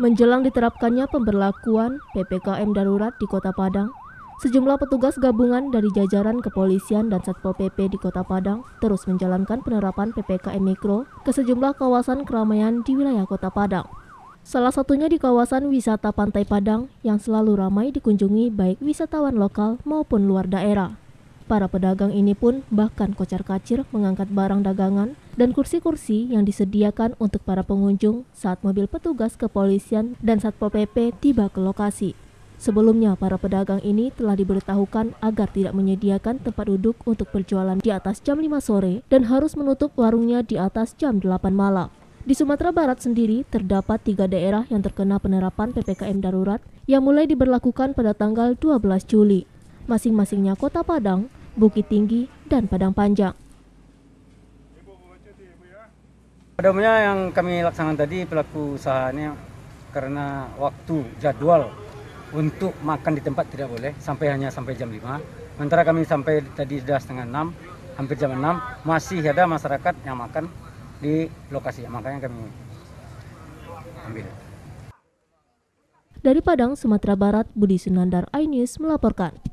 Menjelang diterapkannya pemberlakuan PPKM darurat di Kota Padang, sejumlah petugas gabungan dari jajaran kepolisian dan Satpol PP di Kota Padang terus menjalankan penerapan PPKM Mikro ke sejumlah kawasan keramaian di wilayah Kota Padang. Salah satunya di kawasan wisata Pantai Padang yang selalu ramai dikunjungi baik wisatawan lokal maupun luar daerah. Para pedagang ini pun bahkan kocar-kacir mengangkat barang dagangan dan kursi-kursi yang disediakan untuk para pengunjung saat mobil petugas kepolisian dan Satpol PP tiba ke lokasi. Sebelumnya, para pedagang ini telah diberitahukan agar tidak menyediakan tempat duduk untuk berjualan di atas jam 5 sore dan harus menutup warungnya di atas jam 8 malam. Di Sumatera Barat sendiri, terdapat tiga daerah yang terkena penerapan PPKM darurat yang mulai diberlakukan pada tanggal 12 Juli. Masing-masingnya Kota Padang, Bukit Tinggi, dan Padang Panjang. Padamnya yang kami laksanakan tadi pelaku usahanya karena waktu jadwal untuk makan di tempat tidak boleh sampai hanya sampai jam 5. Sementara kami sampai tadi sudah setengah 6, hampir jam 6 masih ada masyarakat yang makan di lokasi. Makanya kami ambil. Dari Padang, Sumatera Barat, Budi Sunandar, iNews melaporkan.